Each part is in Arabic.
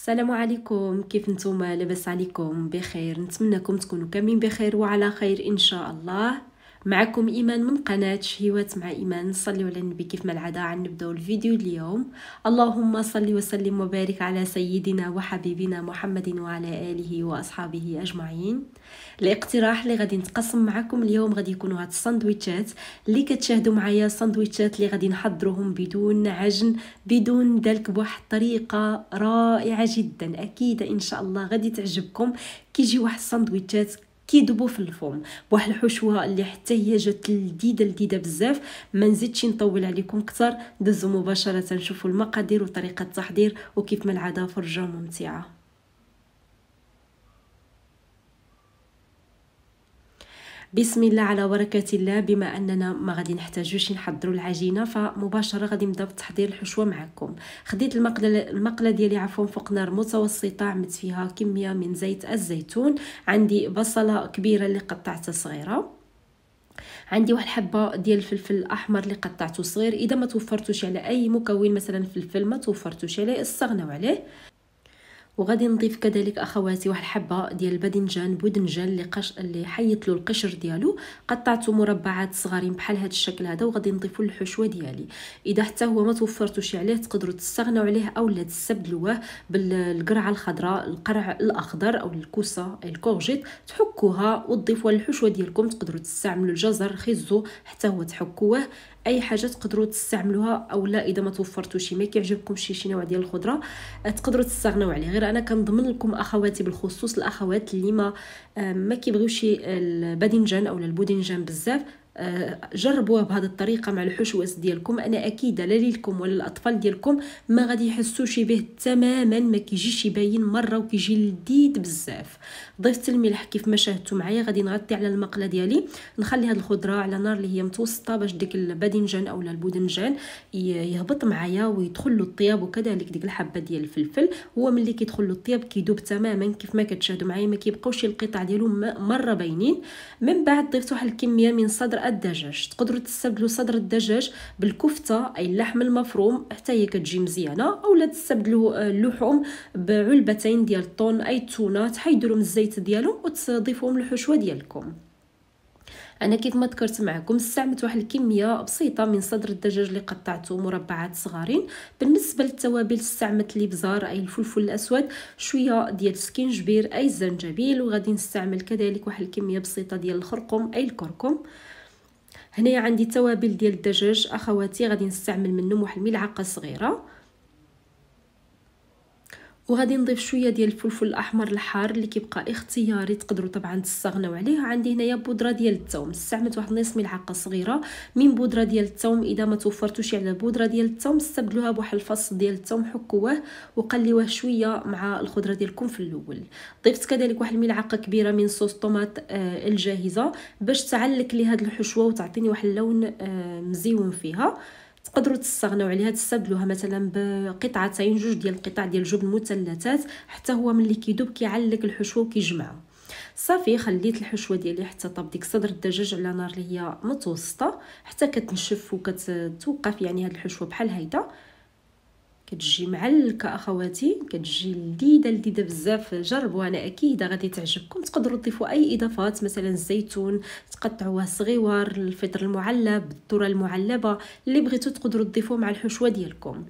السلام عليكم كيف نتوما لاباس عليكم بخير نتمنىكم تكونوا كاملين بخير وعلى خير ان شاء الله معكم ايمان من قناه شهيوات مع ايمان نصلي على النبي كيف ما العاده غنبداو الفيديو اليوم اللهم صل وسلم وبارك على سيدنا وحبيبنا محمد وعلى اله واصحابه اجمعين الاقتراح اللي غادي نتقسم معكم اليوم غادي يكونوا هاد الساندويتشات اللي كتشاهدوا معايا ساندويتشات اللي غادي نحضروهم بدون عجن بدون ذلك بواحد الطريقه رائعه جدا اكيد ان شاء الله غادي تعجبكم كيجي واحد الساندويتشات كيدوبوا في الفرن بواحد الحشوه اللي حتى هي جات لذيذه لذيذه بزاف ما نزيدش نطول عليكم اكثر دوزوا مباشره نشوفوا المقادير وطريقه التحضير وكيف ما العاده فرجه ممتعه بسم الله على بركه الله بما اننا ما غادي نحتاجوش نحضروا العجينه فمباشره غادي نبدا بتحضير الحشوه معكم خديت المقله المقله ديالي عفوا فوق نار متوسطه عملت فيها كميه من زيت الزيتون عندي بصله كبيره اللي قطعتها صغيره عندي واحد الحبه ديال الفلفل الاحمر اللي قطعته صغير اذا ما توفرتوش على اي مكون مثلا فلفل ما توفرتوش عليه استغناو عليه وغادي نضيف كذلك اخواتي واحد الحبه ديال الباذنجان بودنجان اللي قش... اللي حيت له القشر ديالو قطعته مربعات صغارين بحال هذا الشكل هذا وغادي نضيفو الحشوه ديالي اذا حتى هو ما توفرتوش عليه تقدروا تستغناو عليه اولا تستبدلوه بالقرعه الخضراء القرع الاخضر او الكوسه الكورجيت تحكوها وتضيفوا للحشوه ديالكم تقدروا تستعملوا الجزر خيزو حتى هو تحكوه اي حاجه تقدروا تستعملوها او لا اذا ما شي ما كيعجبكم شي شي نوع ديال الخضره آه، تقدروا تستغناو عليه غير انا كنضمن لكم اخواتي بالخصوص الاخوات اللي ما آه، ما كيبغيوش آه، الباذنجان اولا البودنجان بزاف آه، جربوها بهذه الطريقه مع الحشوات ديالكم انا اكيده لا ليلكم ولا الاطفال ديالكم ما غادي يحسوش به تماما ما كيجيش يبين مره وكيجي لذيذ بزاف ضفت الملح كيف ما شاهدتوا معايا غادي نغطي على المقله ديالي نخلي هاد الخضره على نار اللي هي متوسطه باش ديك الباذنجان اولا البودنجان يهبط معايا ويدخل له الطياب وكذلك ديك الحبه ديال الفلفل هو ملي كيدخل له الطياب كيدوب تماما كيف ما كتشاهدوا معايا ما كيبقاوش القطع ديالو مره باينين من بعد ضفت واحد الكميه من صدر الدجاج تقدروا تستبدلوا صدر الدجاج بالكفته اي اللحم المفروم حتى هي كتجي مزيانه اولا تستبدلوا آه، اللحوم بعلبتين ديال الطون اي التونه تحيدوا الزيت ديالهم وتضيفوهم للحشوه ديالكم انا كيف ما ذكرت معكم استعملت واحد الكميه بسيطه من صدر الدجاج اللي قطعته مربعات صغارين بالنسبه للتوابل استعملت الابزار اي الفلفل الاسود شويه ديال السكينجبير اي الزنجبيل وغادي نستعمل كذلك واحد الكميه بسيطه ديال الخرقوم اي الكركم هنايا عندي توابل ديال الدجاج اخواتي غادي نستعمل منهم واحد الملعقه صغيره وغادي نضيف شويه ديال الفلفل الاحمر الحار اللي كيبقى اختياري تقدروا طبعا تستغناو عليه عندي هنايا بودره ديال الثوم استعملت واحد نص ملعقه صغيره من بودره ديال الثوم اذا ما توفرتوش على بودره ديال الثوم استبدلوها بواحد الفص ديال الثوم حكوه وقليوه شويه مع الخضره ديالكم في الاول ضفت كذلك واحد الملعقه كبيره من صوص طوماط آه الجاهزه باش تعلك لي هاد الحشوه وتعطيني واحد اللون آه مزيون فيها تقدروا تستغناو عليها تستبدلوها مثلا بقطعتين جوج ديال القطع ديال الجبن مثلثات حتى هو ملي كيدوب كيعلق الحشوه وكيجمعهم صافي خليت الحشوه ديالي حتى طاب ديك صدر الدجاج على نار اللي هي متوسطه حتى كتنشف وكتوقف يعني هاد الحشوه بحال هيدا كتجي معلكه اخواتي كتجي لذيذه لذيذه بزاف جربوها انا أكيد غادي تعجبكم تقدروا تضيفوا اي اضافات مثلا الزيتون تقطعوها صغيوار الفطر المعلب الذره المعلبه اللي بغيتو تقدروا تضيفوه مع الحشوه ديالكم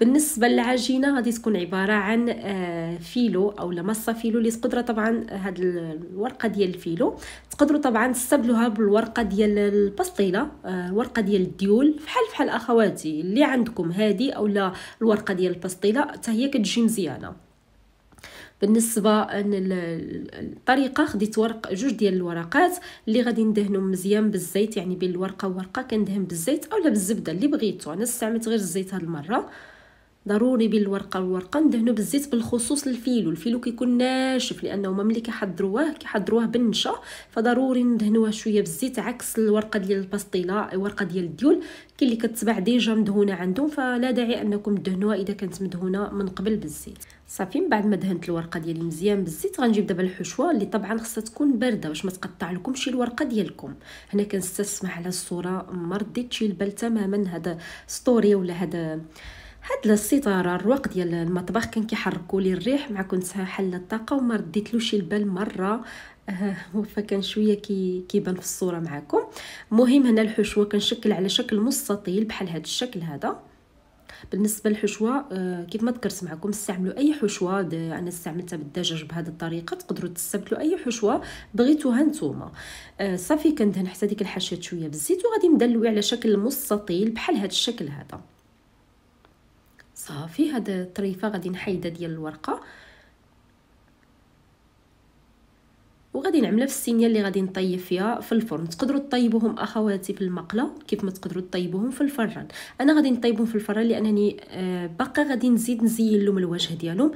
بالنسبه للعجينه غادي تكون عباره عن آه، فيلو او لمصه فيلو اللي تقدروا طبعا هاد الورقه ديال الفيلو تقدروا طبعا تستبدلوها بالورقه ديال البسطيله آه، الورقه ديال الديول فحال فحال اخواتي اللي عندكم هادي اولا الورقه الورقه ديال البسطيله حتى هي كتجي مزيانه بالنسبه للطريقه خديت ورق جوج ديال الورقات اللي غادي ندهنهم مزيان بالزيت يعني بين الورقه وورقه كندهن بالزيت اولا بالزبده اللي بغيتو انا استعملت غير الزيت هاد المره ضروري بالورقه الورقة ندهنو بالزيت بالخصوص الفيلو الفيلو كيكون ناشف لانه ملي كيحضروه كيحضروه بالنشا فضروري ندهنوها شويه بالزيت عكس الورقه ديال الباستيلا الورقه ديال الديول كي اللي كتباع ديجا مدهونه عندهم فلا داعي انكم تدهنوها اذا كانت مدهونه من قبل بالزيت صافي من بعد ما دهنت الورقه ديالي مزيان بالزيت غنجيب دابا الحشوه اللي طبعا خصها تكون بارده باش ما تقطع لكمش الورقه ديالكم هنا كنستسمح على الصوره مرضيتش البال تماما هذا ستوري ولا هذا هاد الستارة الرواق ديال المطبخ كان كيحركوا لي الريح مع كنت حل الطاقه وما رديتلوش البال مره آه، فكان شويه كي كيبان في الصوره معكم مهم هنا الحشوه كنشكل على شكل مستطيل بحال هذا الشكل هذا بالنسبه للحشوه آه، كيف ما ذكرت معكم استعملوا اي حشوه انا استعملتها بالدجاج بهذه الطريقه تقدروا تستبدلوا اي حشوه بغيتوها نتوما آه، صافي كندهن حتى ديك الحشات شويه بالزيت وغادي ندلوي على شكل مستطيل بحال هذا الشكل هذا صافي هاد الطريفه غادي نحيدها ديال الورقه وغادي نعملها في السينيه اللي غادي نطيب فيها في الفرن تقدروا طيبوهم اخواتي في المقله كيف ما تقدروا طيبوهم في الفران انا غادي نطيبهم في الفران لانني آه، باقا غادي نزيد نزين لهم الوجه ديالهم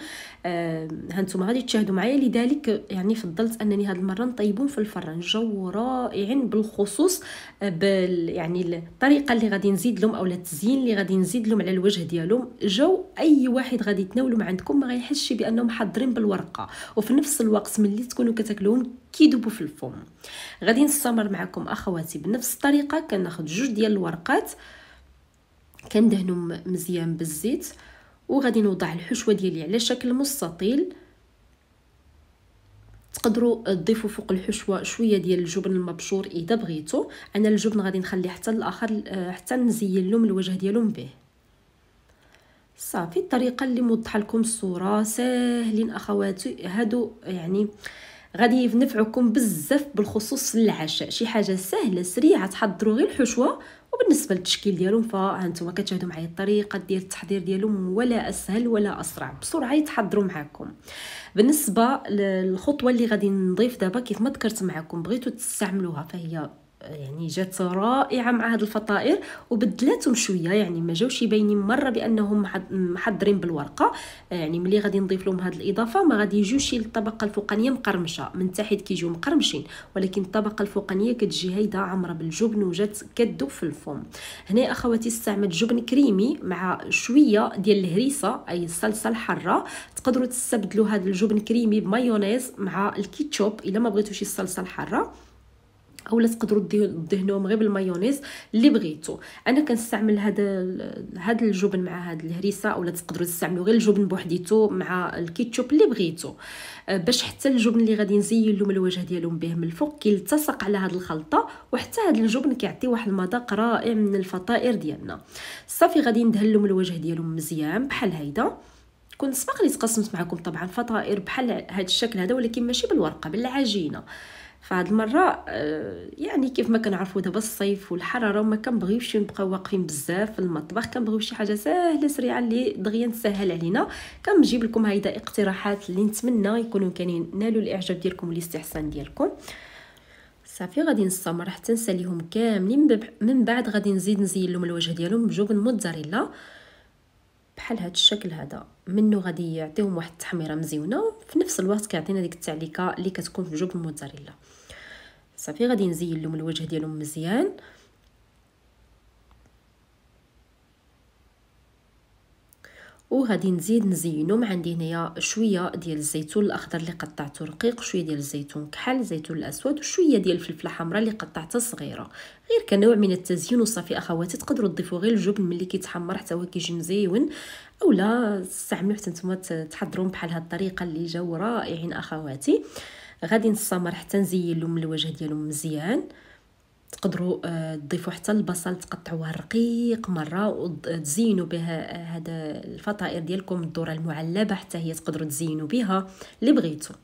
آه، هانتوما غادي تشاهدوا معايا لذلك يعني فضلت انني هاد المره نطيبهم في الفران جو رائع بالخصوص آه، بال يعني الطريقه اللي غادي نزيد لهم اولا التزيين اللي غادي نزيد لهم على الوجه ديالهم جو اي واحد غادي يتناولهم عندكم ما غيحسش بانهم حاضرين بالورقه وفي نفس الوقت ملي تكونوا كتاكلوهم كيدوبوا في الفم غادي نستمر معكم اخواتي بنفس الطريقه كناخذ جوج ديال الورقات كندهنهم مزيان بالزيت وغادي نوضع الحشوه ديالي على شكل مستطيل تقدروا تضيفوا فوق الحشوه شويه ديال الجبن المبشور اذا بغيتو انا الجبن غادي نخليه حتى الاخر آه، حتى نزين لهم الوجه ديالهم به صافي الطريقه اللي موضحه لكم الصوره ساهلين اخواتي هادو يعني غادي ينفعكم بزاف بالخصوص للعشاء شي حاجه سهله سريعه تحضروا غير الحشوه وبالنسبه للتشكيل ديالهم فانتم كتشاهدوا معايا الطريقه ديال التحضير ديالهم ولا اسهل ولا اسرع بسرعه يتحضروا معاكم بالنسبه للخطوه اللي غادي نضيف دابا كيف ما ذكرت معكم بغيتو تستعملوها فهي يعني جات رائعه مع هاد الفطائر وبدلاتهم شويه يعني ما جاوش يبينين مره بانهم محضرين بالورقه آه، يعني ملي غادي نضيف لهم هاد الاضافه ما غادي يجوش للطبقه الفوقانيه مقرمشه من تحت كيجيو مقرمشين ولكن الطبقه الفوقانيه كتجي هيدا عامره بالجبن وجات كدوب في الفم هنا اخواتي استعملت جبن كريمي مع شويه ديال الهريسه اي الصلصه الحاره تقدروا تستبدلوا هذا الجبن كريمي بمايونيز مع الكيتشوب الا ما بغيتوش الصلصه الحاره اولا تقدروا تدهنوهم غير بالمايونيز اللي بغيتو انا كنستعمل هذا هذا الجبن مع هاد الهريسه اولا تقدروا تستعملوا غير الجبن بوحديتو مع الكيتشوب اللي بغيتو أه، باش حتى الجبن اللي غادي نزين لهم الوجه ديالهم به من الفوق كيلتصق على هاد الخلطه وحتى هاد الجبن كيعطي واحد المذاق رائع من الفطائر ديالنا صافي غادي ندهن لهم الوجه ديالهم مزيان بحال هيدا كنت سبق لي تقسمت معكم طبعا فطائر بحال هاد الشكل هذا ولكن ماشي بالورقه بالعجينه فهاد المره آه، يعني كيف ما كنعرفوا دابا الصيف والحراره وما كنبغيوش نبقاو واقفين بزاف في المطبخ كنبغيو شي حاجه سهله سريعه اللي دغيا تسهل علينا كنجيب لكم هيدا اقتراحات اللي نتمنى يكونوا كاينين نالوا الاعجاب ديالكم والاستحسان ديالكم صافي غادي نستمر حتى نساليهم كاملين من بعد غادي نزيد نزين لهم الوجه ديالهم بجبن موتزاريلا بحال هذا الشكل هذا منه غادي يعطيهم واحد التحميره مزيونه في نفس الوقت كيعطينا ديك التعليكه اللي كتكون في جوج الموتزاريلا صافي غادي نزين لهم الوجه ديالهم مزيان وغادي نزيد نزينهم عندي هنايا شويه ديال الزيتون الاخضر اللي قطعته رقيق شويه ديال الزيتون كحل الزيتون الاسود وشويه ديال الفلفله حمراء اللي قطعتها صغيره غير كنوع من التزيين وصافي اخواتي تقدروا تضيفوا غير الجبن ملي كيتحمر حتى هو كيجي مزيون اولا استعملوا حتى نتوما تحضرون بحال هذه الطريقه اللي جاو رائعين اخواتي غادي نستمر حتى نزين لهم الوجه ديالهم مزيان تقدروا آه، تضيفوا حتى البصل تقطعوها رقيق مره وتزينوا بها آه، هذا الفطائر ديالكم الذره المعلبه حتى هي تقدروا تزينوا بها اللي بغيتو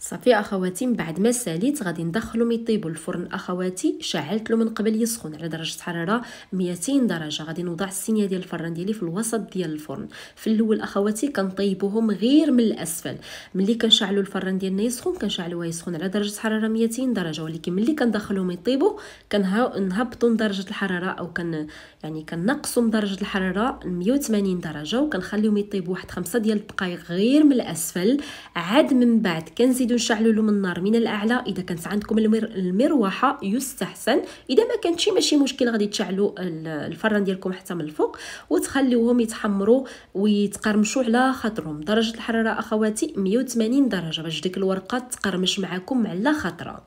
صافي اخواتي من بعد ما ساليت غادي ندخلهم ميطيبو الفرن اخواتي شعلت له من قبل يسخن على درجه حراره 200 درجه غادي نوضع السينيه ديال الفران ديالي في الوسط ديال الفرن في الاول اخواتي كنطيبوهم غير من الاسفل ملي كنشعلوا الفران ديالنا يسخن كنشعلوه يسخن على درجه حراره 200 درجه ولكن ملي كندخلهم يطيبوا كنهبطوا من درجه الحراره او كن يعني كنقصوا من درجه الحراره 180 درجه وكنخليهم يطيبوا واحد خمسة ديال الدقائق غير من الاسفل عاد من بعد كنزيد نزيدو نشعلوا لهم النار من الاعلى اذا كانت عندكم المروحه يستحسن اذا ما كانتش ماشي مشكل غادي تشعلوا الفران ديالكم حتى من الفوق وتخليوهم يتحمروا ويتقرمشوا على خاطرهم درجه الحراره اخواتي 180 درجه باش ديك الورقه تقرمش معكم على خاطرها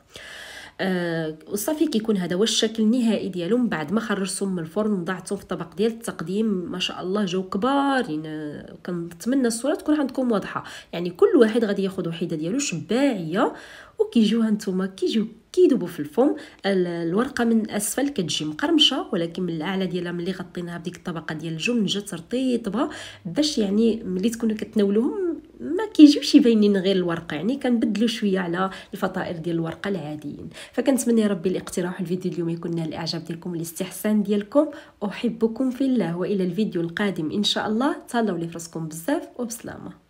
آه وصافي كيكون هذا هو الشكل النهائي ديالو من بعد ما خرجتهم من الفرن وضعتهم في طبق ديال التقديم ما شاء الله جاو كبار يعني كنتمنى الصوره تكون عندكم واضحه يعني كل واحد غادي ياخذ وحده ديالو شباعيه وكيجيو هانتوما كيجيو كيدوبوا في الفم الورقه من الاسفل كتجي مقرمشه ولكن من الاعلى ديالها ملي غطيناها بديك الطبقه ديال الجبن جات رطيبه باش يعني ملي تكونوا كتناولوهم ما كيجيوش يبينين غير الورقه يعني كنبدلو شويه على الفطائر ديال الورقه العاديين فكنتمنى ربي الاقتراح الفيديو اليوم يكون نال الاعجاب ديالكم والاستحسان ديالكم احبكم في الله والى الفيديو القادم ان شاء الله تهلاو لي فراسكم بزاف وبسلامه